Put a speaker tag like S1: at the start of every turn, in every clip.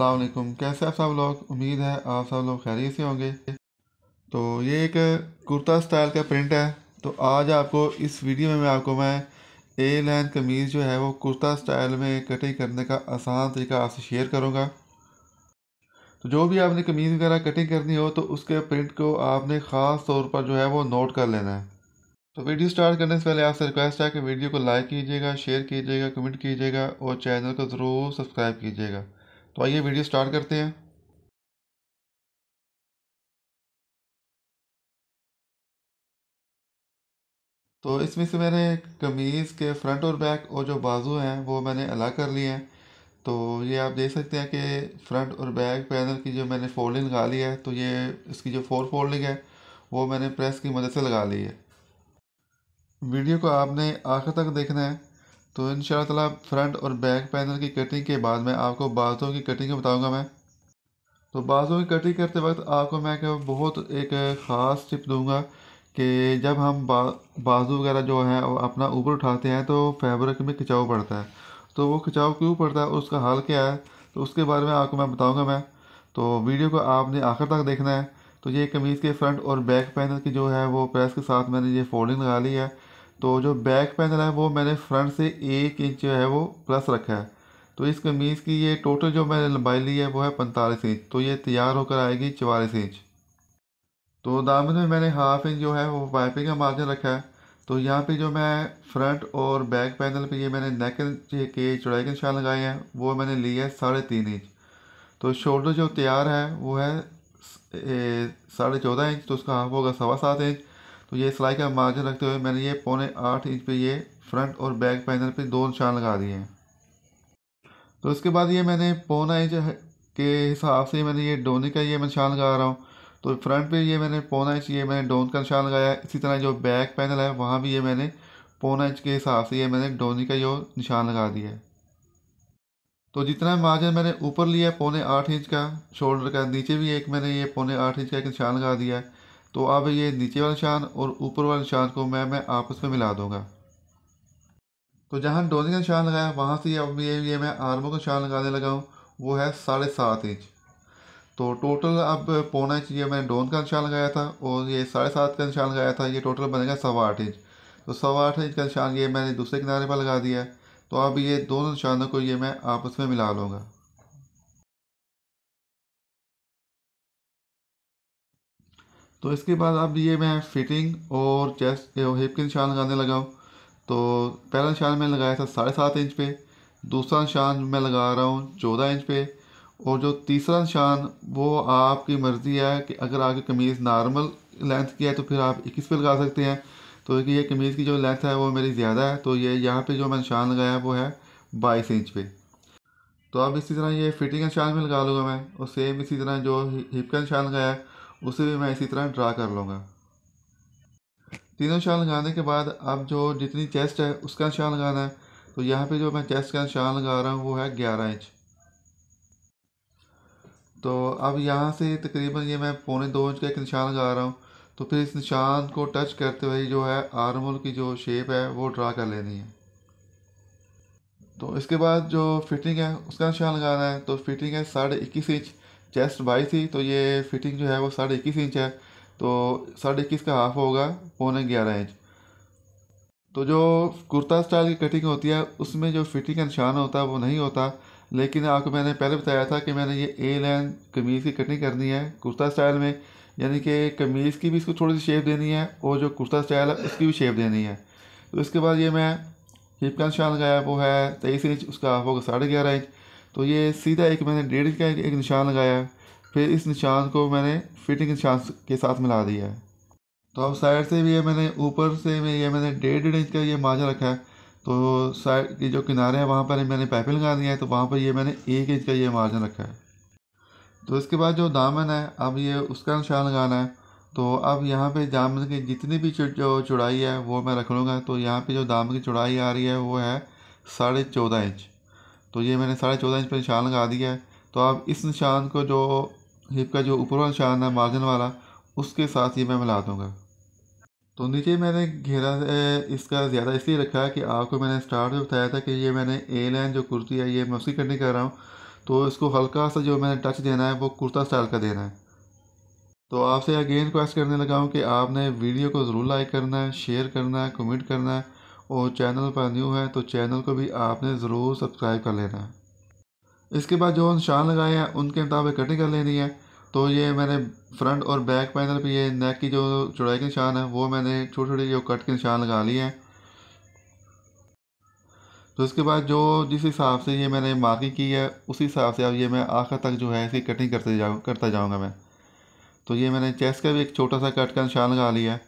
S1: अलकुम कैसे आप सब लोग उम्मीद है आप सब लोग खैरियत से होंगे तो ये एक कुर्ता स्टाइल का प्रिंट है तो आज आपको इस वीडियो में मैं आपको मैं ए लाइन कमीज़ जो है वो कुर्ता स्टाइल में कटिंग करने का आसान तरीका आपसे शेयर करूँगा तो जो भी आपने कमीज़ वगैरह कटिंग करनी हो तो उसके प्रिंट को आपने ख़ास तौर पर जो है वो नोट कर लेना है तो वीडियो स्टार्ट करने से पहले आपसे रिक्वेस्ट है कि वीडियो को लाइक कीजिएगा शेयर कीजिएगा कमेंट कीजिएगा और चैनल को ज़रूर सब्सक्राइब कीजिएगा तो आइए वीडियो स्टार्ट करते हैं तो इसमें से मैंने कमीज़ के फ्रंट और बैक और जो बाजू हैं वो मैंने अलग कर लिए हैं तो ये आप देख सकते हैं कि फ्रंट और बैक पैनल की जो मैंने फोल्डिंग लगा ली है तो ये इसकी जो फोर फोल्डिंग है वो मैंने प्रेस की मदद से लगा ली है वीडियो को आपने आखिर तक देखना है तो इन शाला फ्रंट और बैक पैनल की कटिंग के बाद मैं आपको बाजों की कटिंग बताऊँगा मैं तो बाजों की कटिंग करते वक्त आपको मैं बहुत एक ख़ास टिप दूँगा कि जब हम बा, बाजू वगैरह जो है अपना ऊपर उठाते हैं तो फैब्रिक में खिंचाव पड़ता है तो वो खिंचाव क्यों पड़ता है उसका हाल क्या है तो उसके बारे में आपको मैं बताऊँगा मैं तो वीडियो को आपने आखिर तक देखना है तो ये कमीज़ के फ्रंट और बैक पैनल की जो है वो प्रेस के साथ मैंने ये फोल्डिंग लगा ली है तो जो बैक पैनल है वो मैंने फ्रंट से एक इंच जो है वो प्लस रखा है तो इस कमीज़ की ये टोटल जो मैंने लंबाई ली है वो है पैंतालीस इंच तो ये तैयार होकर आएगी चवालीस इंच तो दामन में मैंने हाफ इंच जो है वो पाइपिंग का मार्जिन रखा है तो यहाँ पे जो मैं फ्रंट और बैक पैनल पे ये मैंने नेक के चौड़ाई के निशान लगाए हैं वो मैंने ली है साढ़े तीन इंच तो शोल्डर जो तैयार है वो है साढ़े चौदह इंच तो उसका हाफ होगा सवा सात इंच तो ये सिलाई का मार्जिन रखते हुए मैंने ये पौने आठ इंच पे ये फ्रंट और बैक पैनल पे दो निशान लगा दिए हैं तो इसके बाद ये मैंने पौना इंच के हिसाब से मैंने ये डोनी का ये निशान लगा रहा हूँ तो फ्रंट पे ये मैंने पौना इंच ये मैंने डोन का निशान लगाया इसी तरह जो बैक पैनल है वहाँ भी ये मैंने पौना इंच के हिसाब से ये मैंने डोनी का ये निशान लगा दिया है तो जितना मार्जिन मैंने ऊपर लिया पौने आठ इंच का शोल्डर का नीचे भी एक मैंने ये पौने आठ इंच का एक निशान लगा दिया है तो अब ये नीचे वाला निशान और ऊपर वाले निशान को मैं मैं आपस में मिला दूंगा तो जहाँ डोनी का निशान लगाया वहाँ से अब ये ये मैं आर्मों का निशान लगाने लगा हूँ वो है साढ़े सात इंच तो टोटल अब पौना इंच ये मैंने डोन का निशान लगाया था और ये साढ़े सात का निशान लगाया था ये टोटल बनेगा सवा आठ इंच तो सवा आठ इंच का निशान ये मैंने दूसरे किनारे पर लगा दिया तो अब ये दोनों निशानों को ये मैं आपस में मिला लूँगा तो इसके बाद अब ये मैं फिटिंग और चेस्ट हिप के निशान लगाने लगा हूँ तो पहला निशान मैंने लगाया था साढ़े सात इंच पे दूसरा निशान मैं लगा रहा हूँ चौदह इंच पे और जो तीसरा निशान वो आपकी मर्ज़ी है कि अगर आपकी कमीज़ नॉर्मल लेंथ की है तो फिर आप इक्कीस पे लगा सकते हैं तो क्योंकि ये कमीज़ की जो लेंथ है वो मेरी ज़्यादा है तो ये यहाँ पर जो मैं निशान लगाया वो है बाईस इंच पे तो अब इसी तरह ये फिटिंग का निशान भी लगा लूँगा मैं और सेम इसी तरह जो हिप का निशान लगाया है उसे भी मैं इसी तरह ड्रा कर लूँगा तीनों निशान लगाने के बाद अब जो जितनी चेस्ट है उसका निशान लगाना है तो यहाँ पे जो मैं चेस्ट का निशान लगा रहा हूँ वो है ग्यारह इंच तो अब यहाँ से तकरीबन ये मैं पौने दो इंच का एक निशान लगा रहा हूँ तो फिर इस निशान को टच करते हुए जो है आर्मोल की जो शेप है वो ड्रा कर लेनी है तो इसके बाद जो फिटिंग है उसका निशान लगाना है तो फिटिंग है साढ़े इक्कीस इंच चेस्ट बाईस थी तो ये फिटिंग जो है वो साढ़े इक्कीस इंच है तो साढ़े इक्कीस का हाफ होगा पौने ग्यारह इंच तो जो कुर्ता स्टाइल की कटिंग होती है उसमें जो फिटिंग का निशान होता है वो नहीं होता लेकिन आपको मैंने पहले बताया था कि मैंने ये ए लाइन कमीज़ की कटिंग करनी है कुर्ता स्टाइल में यानी कि कमीज़ की भी इसको थोड़ी सी शेप देनी है और जो कुर्ता स्टाइल है उसकी भी शेप देनी है तो इसके बाद ये मैं हिप का निशान लगाया वो है तेईस इंच उसका हाफ होगा साढ़े ग्यारह इंच तो ये सीधा एक मैंने डेढ़ का एक, एक निशान लगाया है फिर इस निशान को मैंने फिटिंग निशान के साथ मिला दिया है तो अब साइड से भी ये मैंने ऊपर से भी ये मैंने डेढ़ डेढ़ इंच का ये माजा रखा है तो साइड के जो किनारे हैं वहाँ पर मैंने पाइपें लगा दी हैं तो वहाँ पर ये मैंने एक इंच का ये मार्जिन रखा है तो इसके बाद जो दामन है अब ये उसका निशान लगाना है तो अब यहाँ पे दामन की जितनी भी जो चौड़ाई है वो मैं रख लूँगा तो यहाँ पे जो दामन की चौड़ाई आ रही है वो है साढ़े चौदह इंच तो ये मैंने साढ़े चौदह इंच पर निशान लगा दिया है तो आप इस निशान को जो हिप का जो ऊपर वाला निशान है मार्जिन वाला उसके साथ ये मैं मिला दूँगा तो नीचे मैंने घेरा इसका ज़्यादा इसलिए रखा है कि आपको मैंने स्टार्ट में बताया था कि ये मैंने ए लाइन जो कुर्ती है ये मैं उसकी कटिंग कर रहा हूँ तो इसको हल्का सा जो मैंने टच देना है वो कुर्ता स्टाइल का देना है तो आपसे अगेन रिक्वेस्ट करने लगा हूँ कि आपने वीडियो को ज़रूर लाइक करना है शेयर करना है कमेंट करना है और चैनल पर न्यू है तो चैनल को भी आपने ज़रूर सब्सक्राइब कर लेना है इसके बाद जो निशान लगाए हैं उनके मुताबिक कटिंग कर लेनी है तो ये मैंने फ्रंट और बैक पैनल पे ये नेक की जो चौड़ाई के निशान है वो मैंने छोटे छोटे जो कट के निशान लगा लिए हैं तो इसके बाद जो जिस हिसाब से ये मैंने मार्किंग की है उसी हिसाब से अब ये मैं आखिर तक जो है इसकी कटिंग करते जाऊँ करता जाऊँगा मैं तो ये मैंने चेस्ट का भी एक छोटा सा कट का निशान लगा लिया है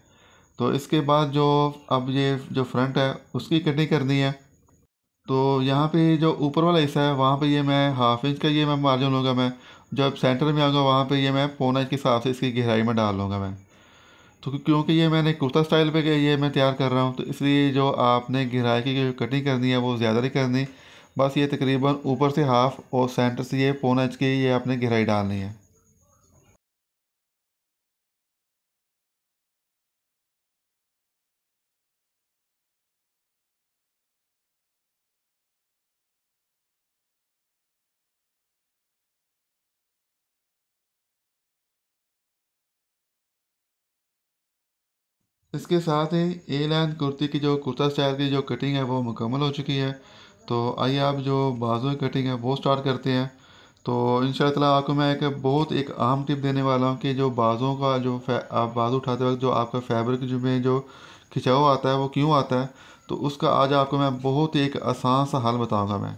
S1: तो इसके बाद जो अब ये जो फ्रंट है उसकी कटिंग करनी है तो यहाँ पे जो ऊपर वाला हिस्सा है वहाँ पे ये मैं हाफ इंच का ये मैं मार्जिन लूँगा मैं जब सेंटर में आऊँगा वहाँ पे ये मैं पौना इंच के हिसाब से इसकी गहराई में डाल लूँगा मैं तो क्योंकि ये मैंने कुर्ता स्टाइल पे ये मैं तैयार कर रहा हूँ तो इसलिए जो आपने गहराई की जो कटिंग करनी है वो ज़्यादा नहीं करनी बस ये तकरीबन ऊपर से हाफ़ और सेंटर से ये पौना इंच की ये आपने गहराई डालनी है इसके साथ ही ए लाइन कुर्ती की जो कुर्ता स्टाइल की जो कटिंग है वो मुकम्मल हो चुकी है तो आइए आप जो बाजू की कटिंग है वो स्टार्ट करते हैं तो इन शाला आपको मैं एक बहुत एक आम टिप देने वाला हूँ कि जो बाजुओं का जो आप बाजू उठाते वक्त जो आपका फैब्रिक में जो खिंचाव आता है वो क्यों आता है तो उसका आज आपको मैं बहुत ही एक आसान सा हल बताऊँगा मैं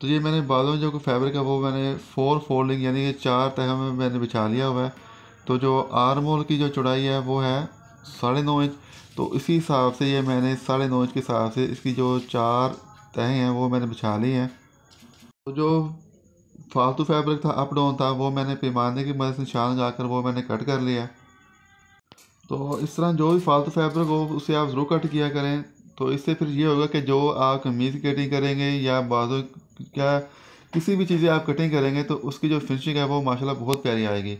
S1: तो ये मैंने में जो फैब्रिक है वो मैंने फोर फोल्डिंग यानी कि चार तह में मैंने बिछा लिया हुआ है तो जो आर्म होल की जो चौड़ाई है वो है साढ़े नौ इंच तो इसी हिसाब से ये मैंने साढ़े नौ इंच के हिसाब से इसकी जो चार तहें हैं वो मैंने बिछा ली हैं तो जो फालतू फैब्रिक था अप डाउन था वो मैंने पैमाने की मदद से निशान लगाकर वो मैंने कट कर लिया तो इस तरह जो भी फालतू फैब्रिक हो उसे आप ज़रूर कट किया करें तो इससे फिर ये होगा कि जो आप कमीज़ की कटिंग करेंगे या बाजू क्या किसी भी चीज़ें आप कटिंग करेंगे तो उसकी जो फिनिशिंग है वो माशाल्लाह बहुत प्यारी आएगी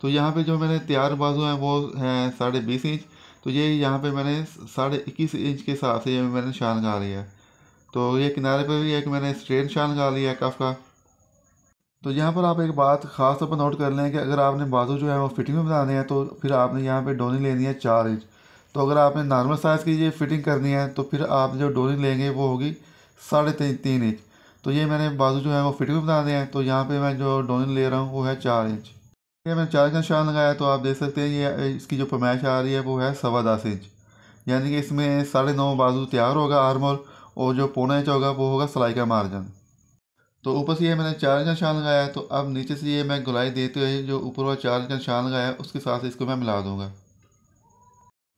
S1: तो यहाँ पे जो मैंने तैयार बाजू हैं वो हैं साढ़े बीस इंच तो ये यहाँ पे मैंने साढ़े इक्कीस इंच के हिसाब से ये मैंने निशान गा लिया है तो ये किनारे पर भी एक मैंने स्ट्रेट निशान गा लिया है कफ का तो यहाँ पर आप एक बात खास तौर पर नोट कर लें कि अगर आपने बाजू जो है वो फिटिंग में बनाने हैं तो फिर आपने यहाँ पर डोनी लेनी है चार इंच तो अगर आपने नॉर्मल साइज़ की ये फिटिंग करनी है तो फिर आप जो डोनी लेंगे वो होगी साढ़े तीन तीन इंच तो ये मैंने बाजू जो है वो फिटिंग में बनाने हैं तो यहाँ पर मैं जो डोनी ले रहा हूँ वो है चार इंच ये मैंने चार का निशान लगाया तो आप देख सकते हैं ये इसकी जो पमाइश आ रही है वो है सवा दस इंच यानी कि इसमें साढ़े नौ बाजू तैयार होगा आर्मोल और जो पौना इंच होगा वो होगा सिलाई का मार्जिन तो ऊपर से ये मैंने चार इंच का निशान लगाया तो अब नीचे से ये मैं गुलाई देते हुए जो ऊपर वाला चार इंच का निशान लगाया उसके साथ इसको मैं मिला दूँगा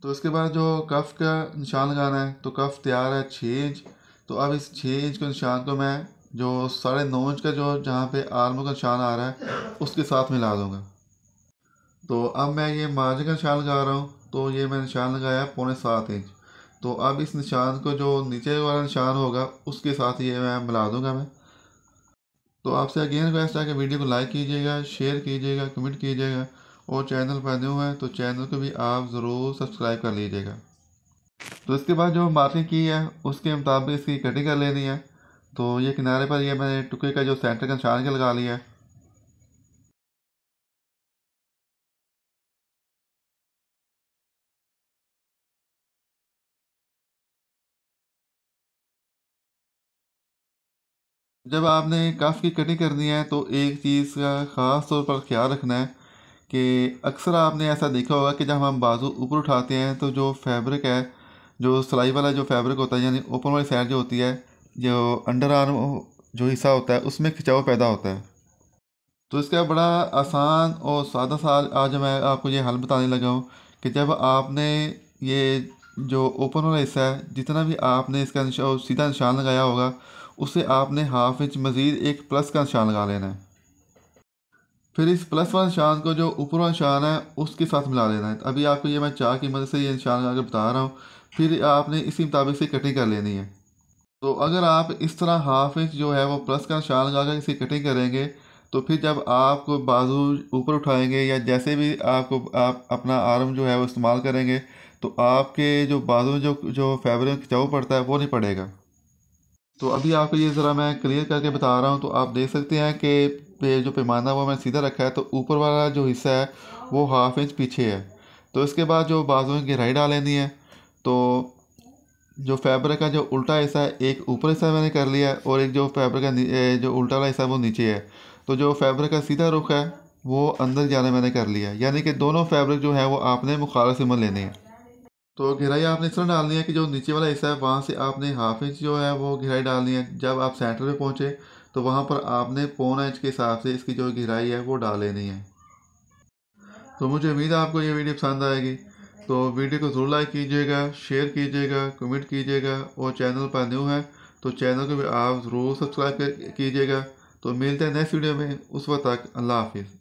S1: तो इसके बाद जो कफ का निशान लगाना है तो कफ तैयार है छः इंच तो अब इस छः इंच के निशान को मैं जो साढ़े नौ इंच का जो जहाँ पे आर्मों का निशान आ रहा है उसके साथ मिला दूँगा तो अब मैं ये मार्ज का निशान लगा रहा हूँ तो ये मैं निशान लगाया पौने सात इंच तो अब इस निशान को जो नीचे वाला निशान होगा उसके साथ ये मैं मिला दूंगा मैं तो आपसे अगेन रिक्वेस्ट है कि वीडियो को लाइक कीजिएगा शेयर कीजिएगा कमेंट कीजिएगा और चैनल पर न्यू है तो चैनल को भी आप ज़रूर सब्सक्राइब कर लीजिएगा तो इसके बाद जो मार्किंग की है उसके मुताबिक इसकी कटिंग कर लेनी है तो ये किनारे पर ये मैंने टुकड़े का जो सेंटर का निशान के लगा लिया है जब आपने कफ़ की कटिंग करनी है तो एक चीज़ का ख़ास तौर पर ख्याल रखना है कि अक्सर आपने ऐसा देखा होगा कि जब हम बाजू ऊपर उठाते हैं तो जो फैब्रिक है जो सिलाई वाला जो फैब्रिक होता है यानी ओपन वाली साइड जो होती है जो अंडर आर्म जो हिस्सा होता है उसमें खिंचाव पैदा होता है तो इसका बड़ा आसान और सादा सा आज मैं आपको ये हल बताने लगा हूँ कि जब आपने ये जो ओपन वाला हिस्सा है जितना भी आपने इसका निशा, सीधा निशान लगाया होगा उसे आपने हाफ इंच मज़ीद एक प्लस का निशान लगा लेना है फिर इस प्लस वाले निशान को जो ऊपर वाला निशान है उसके साथ मिला लेना है अभी आपको ये मैं चाह की मदद से ये निशान लगा बता रहा हूँ फिर आपने इसी मुताबिक से कटिंग कर लेनी है तो अगर आप इस तरह हाफ इंच जो है वो प्लस का निशान लगा कर इसे कटिंग करेंगे तो फिर जब आपको बाजू ऊपर उठाएंगे या जैसे भी आपको आप अपना आर्म जो है वो इस्तेमाल करेंगे तो आपके जो बाजू जो जो फैब्रिक खिंचाव पड़ता है वो नहीं पड़ेगा तो अभी आपको ये ज़रा मैं क्लियर करके बता रहा हूँ तो आप देख सकते हैं कि पे जो पैमाना वो मैंने सीधा रखा है तो ऊपर वाला जो हिस्सा है वो हाफ इंच पीछे है तो इसके बाद जो बाजू की गहराई डाल लेनी है तो जो फैब्रिक का जो उल्टा हिस्सा है एक ऊपर हिस्सा मैंने कर लिया है और एक जो फैब्रिक का जो उल्टा वाला हिस्सा है वो नीचे है तो जो फैब्रिक का सीधा रुख है वो अंदर जाने मैंने कर लिया यानी कि दोनों फैब्रिक जो है वो आपने मुखालफ सिमन लेने हैं तो गहराई आपने इस तरह डालनी है कि जो नीचे वाला हिस्सा है वहाँ से आपने हाफ इंच जो है वो गहराई डालनी है जब आप सेंटर पे पहुँचे तो वहाँ पर आपने पौना इंच के हिसाब से इसकी जो गहराई है वो डाल लेनी है तो मुझे उम्मीद है आपको ये वीडियो पसंद आएगी तो वीडियो को ज़रूर लाइक कीजिएगा शेयर कीजिएगा कमेंट कीजिएगा और चैनल पर न्यू है तो चैनल को भी आप ज़रूर सब्सक्राइब कीजिएगा तो मिलते हैं नेक्स्ट वीडियो में उस वक्त तक अल्लाह हाफिज़